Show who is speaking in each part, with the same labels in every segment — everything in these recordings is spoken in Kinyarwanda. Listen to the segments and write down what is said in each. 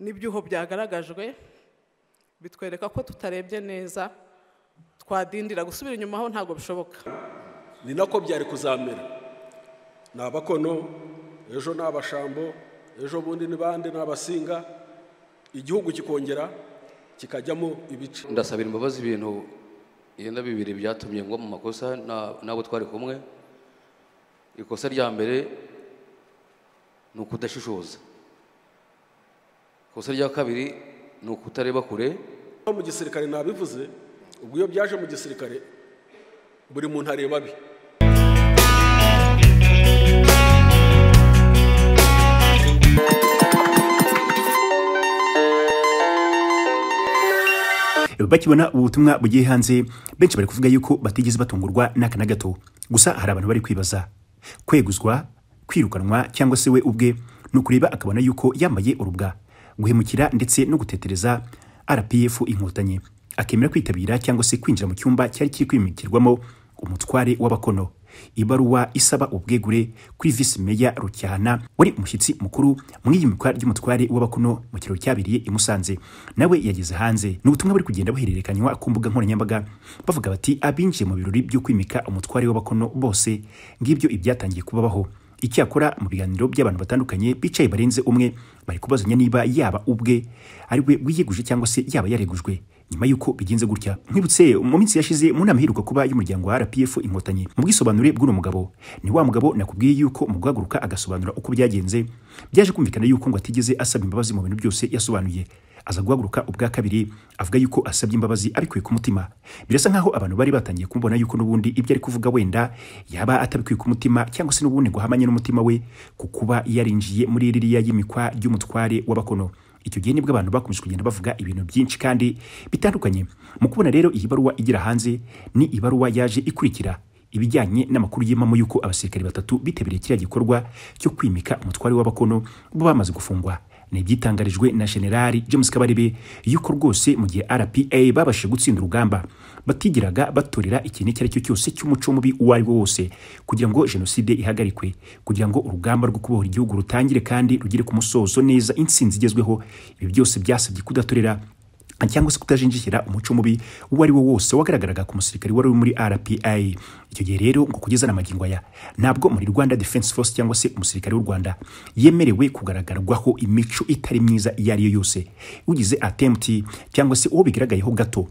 Speaker 1: n'ibyuho byagaragajwe bitwereka ko tutarebye neza twadindira gusubira inyuma aho ntabwo bishoboka ni nako byari kuzamera ni abakono ejo ni abashambo ejo bundi ni bande ni abasinga igihugu kikongera kikajyamo ibice ndasabira imbabazi ibintu yenda bibiri byatumye ngo mu makosa n'abo twari kumwe ikosa rya mbere ni ukudashishoza ikosa rya kabiri ni ukutareba kure mu gisirikare nabivuze ubwo iyo byaje mu gisirikare buri muntu areba abe bakibona ubutumwa bugiye hanze benshi bari kuvuga yuko batigeze batungurwa n'aka na gato gusa hari abantu bari kwibaza kweguzwa kwirukanwa cyangwa se we ubwe ni ukureba akabona yuko yambaye urubwa guhemukira ndetse no gutetereza rpf inkotanyi akemera kwitabira cyangwa se kwinjira mu cyumba cyari kiri kwimikirwamo umutware w'abakono ibaruwa isaba ubwegure kuri visi meya rucyahana wari umushyitsi mukuru mu iyimikwa ry'umutware w'abakono mu kirori cyabereye i Musanze nawe yageze hanze ni ubutumwa buri kugenda buhererekanywa ku mbuga nkoranyambaga bavuga bati abinjiye mu birori byo kwimika umutware w'abakono bose ngibyo ibyatangiye kubabaho icyakora mu biganiro by'abantu batandukanye bicaye barenze umwe bari kubazanya niba yaba ubwe ari we wiyeguje cyangwa se yaba yaregujwe nyuma y'uko bigenze gutya nkwibutse mu minsi yashize mu nama iheruka kuba y'umuryango wa RPF inkotanyi mu bwisobanure bw'uno mugabo ni wa mugabo nakubwiye yuko mu guhaguruka agasobanura uko byagenze byaje kumvikana yuko ngo atigeze asaba imbabazi mu bintu byose yasobanuye aza guhaguruka ubwa kabiri avuga yuko asabye imbabazi abikuye ku mutima birasa nkaho abantu bari batangiye kumubona yuko n'ubundi ibyo ari kuvuga wenda yaba atabikuye ku mutima cyangwa se n'ubundi ngo ahamanye n'umutima we ku kuba yarinjiye muri ririya y'imikwa ry'umutware w'abakono icyo gihe nibwo abantu bakomeje kugenda bavuga ibintu byinshi kandi bitandukanye mu kubona rero iyi baruwa igira hanze ni ibaruwa yaje ikurikira ibijyanye n'amakuru y'impamo y'uko abasirikare batatu bitabiriye kiriya gikorwa cyo kwimika umutware w'abakono bo bamaze gufungwa ni ibyitangarijwe na generali James Kabarebe yuko rwose mu gihe RPA babashije gutsinda urugamba batigiraga batorera ikintu icyo ari cyo cyose cy'umuco mubi uwo ari wo wose kugira ngo jenoside ihagarikwe kugira ngo urugamba rwo kubohora igihugu rutangire kandi rugere ku musozo neza intsinzi igezweho ibi byose byasabye kudatorera cyangwa se kutajinjikira umuco mubi uwo ari wo wose wagaragaraga ku musirikare wari uri muri RPA icyo gihe rero ngo kugeza n'amagingo aya ntabwo muri Rwanda Defense Force cyangwa se umusirikare w'u Rwanda yemerewe kugaragarwaho imico itari myiza iyo ari yo yose ugize attempt cyangwa se uwo bigaragayeho gato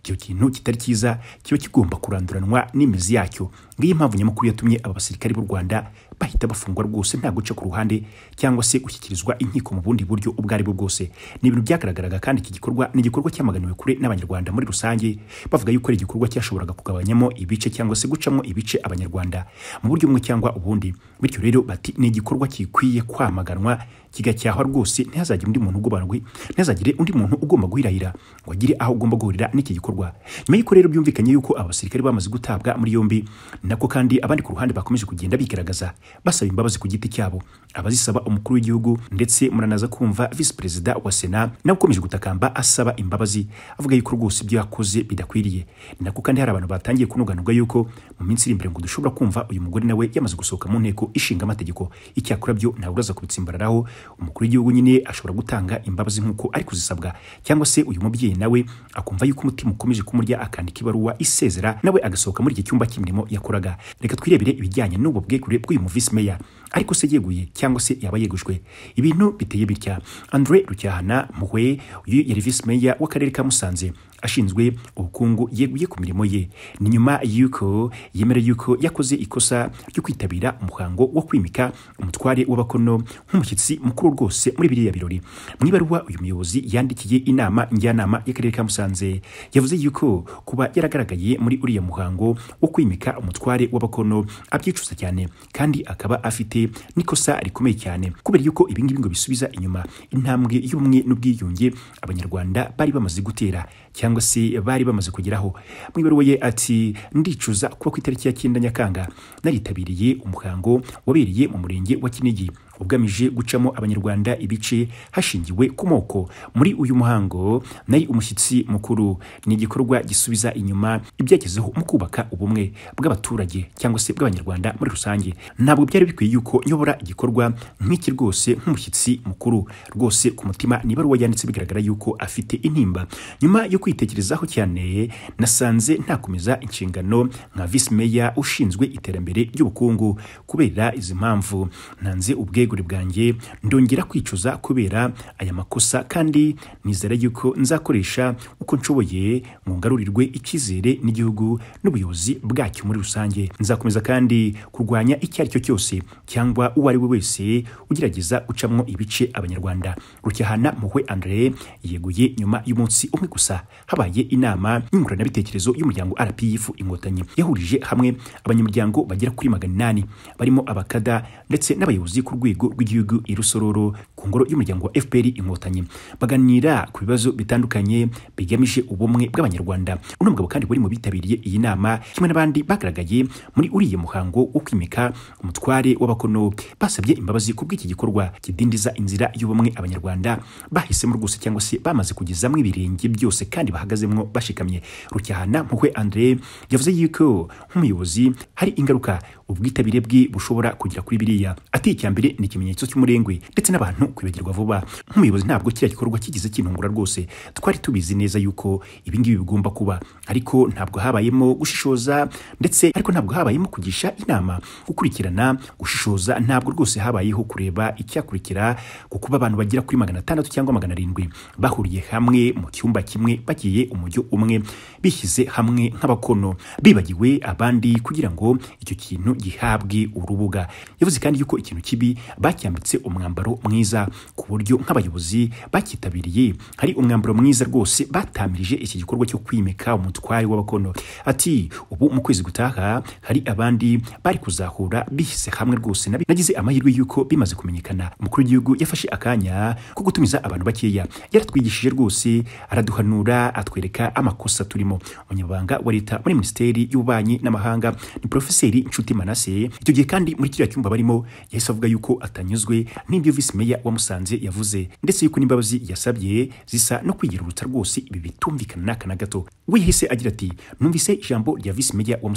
Speaker 1: icyo kintu kitari cyiza kiba kigomba kuranduranwa n'imizi yacyo ngiyo mpamvu nyamukuru yatumye aba basirikare b'u rwanda bahita bafungwa rwose nta guca ku ruhande cyangwa se gushyikirizwa inkiko mu bundi buryo ubwo ari bwo bwose ni ibintu byagaragaraga kandi iki gikorwa ni igikorwa cyamaganiwe kure n'abanyarwanda muri rusange bavuga yuko ari igikorwa cyashoboraga kugabanyamo ibice cyangwa se gucamo ibice abanyarwanda mu buryo bumwe cyangwa ubundi bityo rero bati ni igikorwa kikwiye kwamaganwa kigacyahwa rwose ntihazagire undi muntu ugobanwe ntihazagire undi muntu ugomba guhirahira ngo agire aho ugomba guhurira n'iki gikorwa bikorwa nyuma y'uko rero byumvikanye yuko abasirikare bamaze gutabwa muri yombi nako kandi abandi ku ruhande bakomeje kugenda bigaragaza basaba imbabazi ku giti cyabo abazisaba umukuru w'igihugu ndetse muranaza kumva visi perezida wa sena nawe ukomeje gutakamba asaba imbabazi avuga yuko rwose ibyo yakoze bidakwiriye nako kandi hari abantu batangiye kunuganurwa yuko mu minsi iri imbere ngo dushobora kumva uyu mugore nawe yamaze gusohoka mu nteko ishinga amategeko icyakora byo ntabwo uraza kubitsimbararaho umukuru w'igihugu nyine ashobora gutanga imbabazi nk'uko ari kuzisabwa cyangwa se uyu mubyeyi nawe akumva yuko umutima mukomeje kumurya akandika ibaruwa isezera nawe agasohoka muri iki cyumba cy'imirimo yakoraga reka twirebere ibijyanye n'ubu bwegure bw'uyu muvisi meya ariko se yeguye cyangwa se yaba yegujwe ibintu biteye bitya andre rucyahana muhwe uyu yari visi meya w'akarere ka musanze ashinzwe ubukungu yeguye ku mirimo ye ni nyuma y'uko yemera y'uko yakoze ikosa ryo kwitabira umuhango wo kwimika umutware w'abakono nk'umushyitsi mukuru rwose muri biriya birori mu ibaruwa uyu muyobozi yandikiye inama njyanama y'akarere ka musanze yavuze y'uko kuba yaragaragaye muri uriya muhango wo kwimika umutware w'abakono abyicuza cyane kandi akaba afite n'ikosa rikomeye cyane kubera y'uko ibingibi ngo bisubiza inyuma intambwe y'ubumwe n'ubwiyunge abanyarwanda bari bamaze gutera cyangwa cyangwa se bari bamaze kugeraho mu ibaruwa ye ati ndicuza kuba ku itariki ya cyenda nyakanga naritabiriye umuhango wabereye mu murenge wa kinigi ugamije gucamo abanyarwanda ibice hashingiwe ku moko muri uyu muhango nari umushyitsi mukuru ni igikorwa gisubiza inyuma ibyagezeho mu kubaka ubumwe bw'abaturage cyangwa se bw'abanyarwanda muri rusange ntabwo byari bikwiye yuko nyobora igikorwa nk'iki rwose nk'umushyitsi mukuru rwose ku mutima ni ibaruwa yanditse bigaragara yuko afite intimba nyuma yo kwitekerezaho cyane nasanze ntakomeza inshingano nka visi meya ushinzwe iterambere ry'ubukungu kubera izi mpamvu nanze ubwe bwegure bwanjye ndongera kwicuza kubera aya makosa kandi nizera yuko nzakoresha uko nshoboye ngo ngarurirwe icyizere n'igihugu n'ubuyobozi bwacyo muri rusange nzakomeza kandi kurwanya icyo ari cyo cyose cyangwa uwo ari we wese ugerageza gucamwo ibice abanyarwanda rucyahana muhwe andre yeguye nyuma y'umunsi umwe gusa habaye inama nyunguranabitekerezo y'umuryango rpf inkotanyi yahurije hamwe abanyamuryango bagera kuri magana inani barimo abakada ndetse n'abayobozi ku rwego rwego rw'igihugu i rusororo ku ngoro y'umuryango wa fpr inkotanyi baganira ku bibazo bitandukanye bigamije ubumwe bw'abanyarwanda uno mugabo kandi wari mu bitabiriye iyi nama kimwe n'abandi bagaragaye muri uriya muhango wo kwimika umutware w'abakono basabye imbabazi ku bw'iki gikorwa kidindiza inzira y'ubumwe abanyarwanda bahisemo rwose cyangwa se bamaze kugezamo ibirenge byose kandi bahagazemo bashikamye rucyahana mpuhwe andre yavuze yuko nk'umuyobozi hari ingaruka ubwitabire bwe bushobora kugera kuri biriya ati icya mbere ni ikimenyetso cy'umurengwe ndetse n'abantu kwibagirwa vuba nk'umuyobozi ntabwo kiriya gikorwa kigeze kinungura rwose twari tubizi neza yuko ibi bigomba kuba ariko ntabwo habayemo gushishoza ndetse ariko ntabwo habayemo kugisha inama gukurikirana gushishoza ntabwo rwose habayeho kureba icyakurikira ku kuba abantu bagera kuri magana atandatu cyangwa magana arindwi bahuriye hamwe mu cyumba kimwe bagiye umujyo umwe bishyize hamwe nk'abakono bibagiwe abandi kugira ngo icyo kintu gihabwe urubuga yavuze kandi yuko ikintu kibi bacyambitse umwambaro mwiza ku buryo nk'abayobozi bakitabiriye hari umwambaro mwiza rwose batamirije iki gikorwa cyo kwimika umutware w'abakono ati ubu mu kwezi gutaha hari abandi bari kuzahura bihise hamwe rwose nagize amahirwe y'uko bimaze kumenyekana umukuru w'igihugu yafashe akanya ko gutumiza abantu bakeya yaratwigishije rwose araduhanura atwereka amakosa turimo umunyamabanga wa leta muri minisiteri y'ububanyi n'amahanga ni profeseri nshuti manase icyo gihe kandi muri kiriya cyumba barimo yahise avuga yuko atanyuzwe n'ibyo visi meya wa yavuze ndetse yuko n'imbabazi yasabye zisa no kwiyerurutsa rwose ibi bitumvikana n'aka na gato wihise agira ati numvise ijambo rya visi meya wa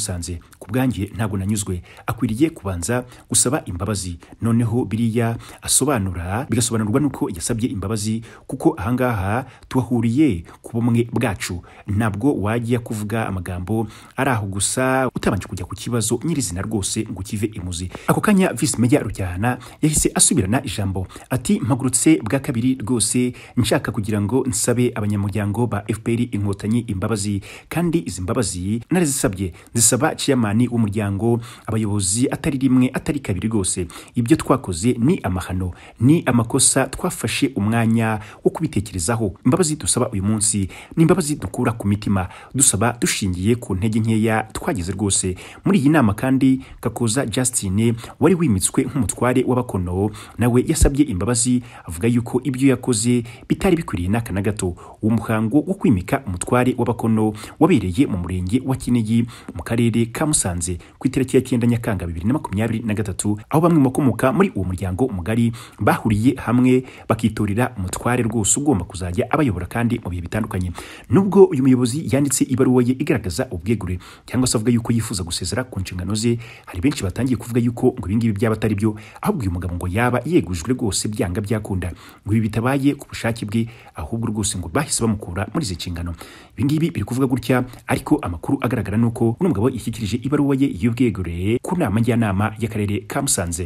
Speaker 1: ku bwanjye ntago nanyuzwe akwiriye kubanza gusaba imbabazi noneho biriya asobanura bigasobanurwa nuko yasabye imbabazi kuko ahangaha tuhahuriye ku bumwe bwacu ntabwo wajya kuvuga amagambo ari aho gusa utabanje kujya ku kibazo nyirizina rwose ngo ukive imuzi ako kanya visi meya rucyahana yahise asubirana ijambo ati mpagurutse bwa kabiri rwose nshaka kugira ngo nsabe abanyamuryango ba fpr inkotanyi imbabazi kandi izi mbabazi narazisabye zisaba ciyamani w'umuryango abayobozi atari rimwe atari kabiri rwose ibyo twakoze ni amahano ni amakosa twafashe umwanya wo kubitekerezaho imbabazi dusaba uyu munsi ni imbabazi dukura ku mitima dusaba dushingiye ku ntege nkeya twageze rwose muri iyi nama kandi kakoza Justin wari wimitswe nk'umutware w'aba bakono nawe yasabye imbabazi avuga yuko ibyo yakoze bitari bikwiriye n'aka na gato uwo muhango wo kwimika umutware w'abakono wabereye mu murenge wa kinigi mu karere ka musanze ku itariki ya cyenda nyakanga bibiri na makumyabiri na gatatu aho bamwe mu bakomoka muri uwo muryango mugari bahuriye hamwe bakitorera umutware rwose ugomba kuzajya abayobora kandi mu bihe bitandukanye nubwo uyu muyobozi yanditse ibaruwa ye igaragaza ubwegure cyangwa se avuga yuko yifuza gusezera ku nshingano ze hari benshi batangiye kuvuga yuko ngo ibingibi byaba atari byo ahubwo uyu mugabo ngo yaba yegujwe rwose byanga byakunda ngo ibi bitabaye ku bushake bwe ahubwo rwose ngo bahise bamukura muri izi nshingano ibi ngibi biri kuvuga gutya ariko amakuru agaragara ni uko uno mugabo yashyikirije ibaruwa ye y'ubwegureye ku nama njyanama y'akarere ka musanze